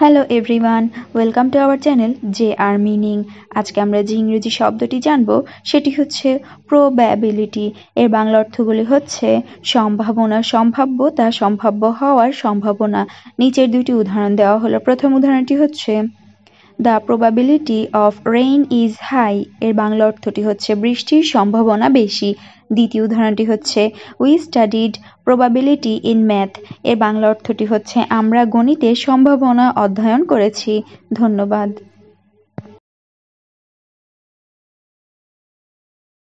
hello everyone welcome to our channel J R meaning আজকে আমরা যে ইংরেজি শব্দটি জানব সেটি হচ্ছে প্রোব্যাবিলিটি এর বাংলা অর্থগুলি হচ্ছে সম্ভাবনা সম্ভাব্য তা সম্ভাব্য হওয়ার সম্ভাবনা নিচের দুটি উদাহরণ দেওয়া হলো প্রথম উদাহরণটি হচ্ছে the probability of rain is high এর বাংলা অর্থটি হচ্ছে বৃষ্টির সম্ভাবনা বেশি দ্বিতীয় উদাহরণটি হচ্ছে we studied probability in math এর বাংলা অর্থটি হচ্ছে আমরা গণিতে সম্ভাবনা অধ্যয়ন করেছি ধন্যবাদ